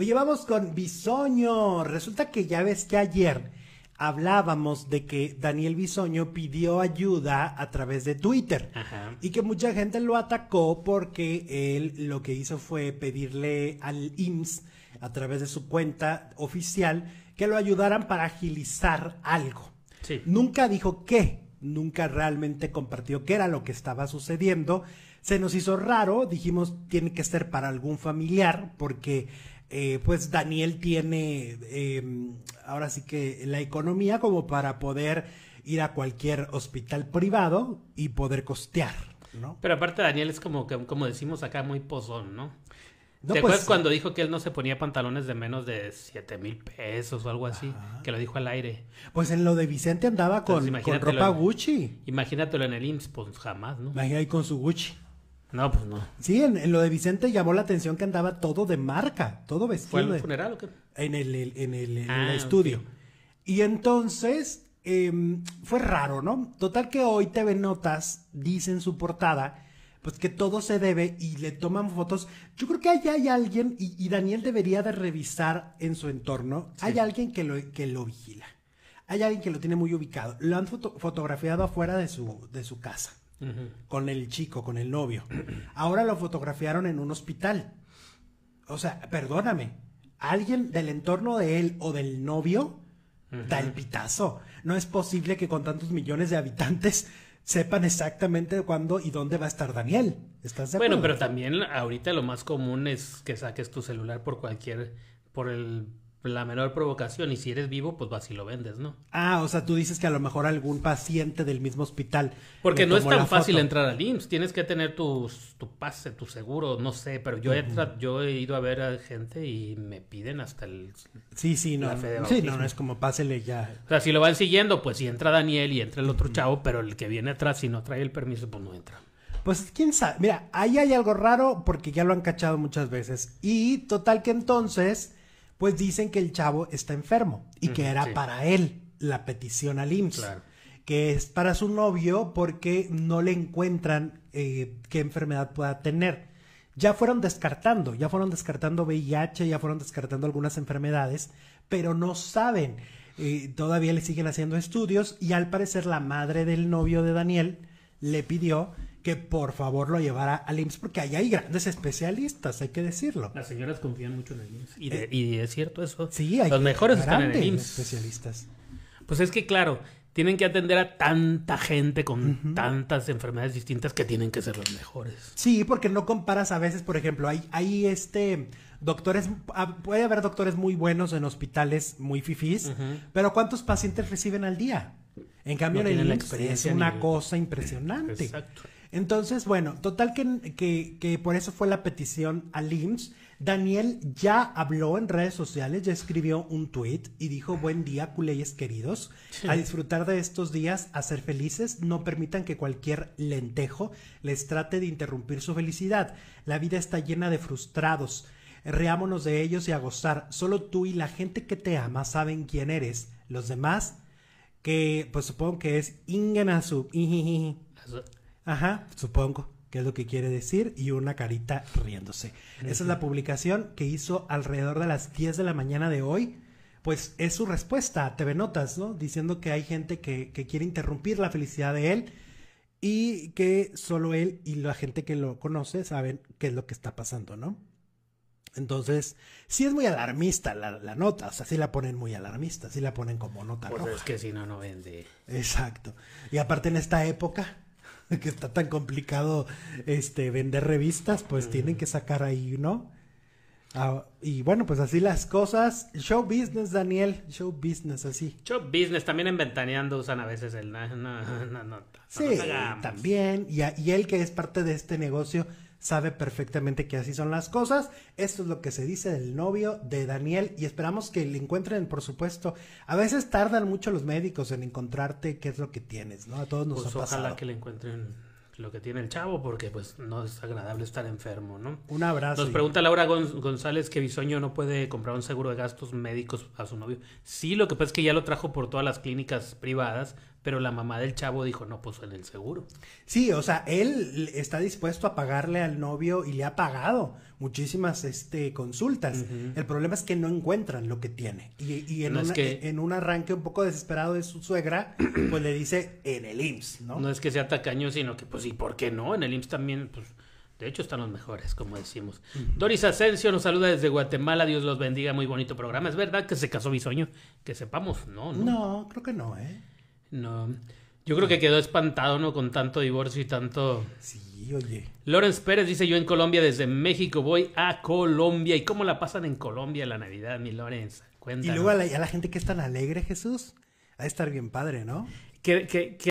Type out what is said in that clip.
Oye, vamos con Bisoño. Resulta que ya ves que ayer hablábamos de que Daniel Bisoño pidió ayuda a través de Twitter y que mucha gente lo atacó porque él lo que hizo fue pedirle al IMSS a través de su cuenta oficial que lo ayudaran para agilizar algo. Nunca dijo qué, nunca realmente compartió qué era lo que estaba sucediendo. Se nos hizo raro, dijimos tiene que ser para algún familiar porque eh, pues Daniel tiene em, ahora sí que la economía como para poder ir a cualquier hospital privado y poder costear, ¿no? Pero aparte Daniel es como que, como decimos acá, muy pozón, ¿no? no te pues cuando dijo que él no se ponía pantalones de menos de 7 mil pesos o algo así? Que lo dijo al aire. Pues en lo de Vicente andaba con, ropa Gucci. Imagínatelo en el IMSS, pues jamás, ¿no? Imagínate con su Gucci. No, pues no. Sí, en, lo de Vicente llamó la atención que andaba todo de marca, todo vestido. ¿Fue en el funeral o qué? En el, ah, estudio. Y entonces em, fue raro, ¿no? Total que hoy TV Notas dice en su portada pues que todo se debe y le toman fotos. Yo creo que allá hay alguien, y, Daniel debería de revisar en su entorno, hay alguien que lo, que lo vigila. Hay alguien que lo tiene muy ubicado. Lo han fotografiado afuera de su, de su casa con el chico, con el novio. Ahora lo fotografiaron en un hospital. O sea, perdóname, alguien del entorno de él o del novio da el pitazo. No es posible que con tantos millones de habitantes sepan exactamente cuándo y dónde va a estar Daniel. ¿Estás Bueno, pero también ahorita lo más común es que saques tu celular por cualquier, por el la menor provocación y si eres vivo, pues vas y lo vendes, ¿no? Ah, o sea, tú dices que a lo mejor algún paciente del mismo hospital. Porque no es tan fácil entrar al IMSS, tienes que tener tus, tu pase, tu seguro, no sé, pero yo, he, yo he ido a ver a gente y me piden hasta el... Sí, sí, no, sí, no, no es como pásele ya. O sea, si lo van siguiendo, pues si entra Daniel y entra el otro chavo, pero el que viene atrás, si no trae el permiso, pues no entra. Pues quién sabe, mira, ahí hay algo raro porque ya lo han cachado muchas veces y total que entonces pues dicen que el chavo está enfermo y que era para él la petición al IMSS. Que es para su novio porque no le encuentran eh, qué enfermedad pueda tener. Ya fueron descartando, ya fueron descartando VIH, ya fueron descartando algunas enfermedades, pero no saben. Eh, todavía le siguen haciendo estudios y al parecer la madre del novio de Daniel le pidió que por favor lo llevara al IMSS, porque allá hay grandes especialistas, hay que decirlo. Las señoras confían mucho en el IMSS. Eh, y, es cierto eso. Sí, hay los mejores están en especialistas. Pues es que, claro, tienen que atender a tanta gente con tantas enfermedades distintas que tienen que ser los mejores. Sí, porque no comparas a veces, por ejemplo, hay, hay este doctores, ah, puede haber doctores muy buenos en hospitales muy fifís, pero ¿cuántos pacientes reciben al día? En cambio, en el es una cosa impresionante. Exacto. Entonces, bueno, total que, por eso fue la petición al IMSS. Daniel ya habló en redes sociales, ya escribió un tweet y dijo, buen día, culeyes queridos, a disfrutar de estos días, a ser felices, no permitan que cualquier lentejo les trate de interrumpir su felicidad. La vida está llena de frustrados. Reámonos de ellos y a gozar. Solo tú y la gente que te ama saben quién eres. Los demás, que pues supongo que es Ingenasu. Ajá, supongo que es lo que quiere decir, y una carita riéndose. Esa es la publicación que hizo alrededor de las 10 de la mañana de hoy. Pues es su respuesta a TV Notas, ¿no? Diciendo que hay gente que, quiere interrumpir la felicidad de él y que solo él y la gente que lo conoce saben qué es lo que está pasando, ¿no? Entonces, sí es muy alarmista la, nota, o sea, sí la ponen muy alarmista, sí la ponen como nota. Pues es que si no, no vende. Exacto. Y aparte en esta época, que está tan complicado este vender revistas, pues tienen que sacar ahí, ¿no? Ah, y bueno, pues así las cosas. Show business, Daniel. Show business, así. Show business. También en Ventaneando usan a veces el... No, no, no, sí, también. Y, y él que es parte de este negocio sabe perfectamente que así son las cosas. Esto es lo que se dice del novio de Daniel y esperamos que le encuentren, por supuesto. A veces tardan mucho los médicos en encontrarte qué es lo que tienes, ¿no? A todos nos pues ha pasado. Ojalá que le encuentren lo que tiene el chavo, porque pues no es agradable estar enfermo, ¿no? Un abrazo. Nos pregunta Laura González que Bisoño no puede comprar un seguro de gastos médicos a su novio. Sí, lo que pasa es que ya lo trajo por todas las clínicas privadas, pero la mamá del chavo dijo, no, pues en el seguro. Sí, o sea, él está dispuesto a pagarle al novio y le ha pagado muchísimas este, consultas. El problema es que no encuentran lo que tiene. Y, en, en, un arranque un poco desesperado de su suegra, pues le dice, en el IMSS, ¿no? No es que sea tacaño, sino que, pues, ¿y por qué no? En el IMSS también, pues... De hecho, están los mejores, como decimos. Doris Asensio nos saluda desde Guatemala. Dios los bendiga. Muy bonito programa. ¿Es verdad que se casó Bisoño? Que sepamos, no, no. No, creo que no, ¿eh? No. Yo creo que ah. quedó espantado, ¿no? Con tanto divorcio y tanto. Sí, oye. Lorenz Pérez dice: Yo en Colombia, desde México voy a Colombia. ¿Y cómo la pasan en Colombia la Navidad, mi Lorenz, Cuéntanos. Y luego a la, gente que es tan alegre, Jesús, a estar bien padre, ¿no? que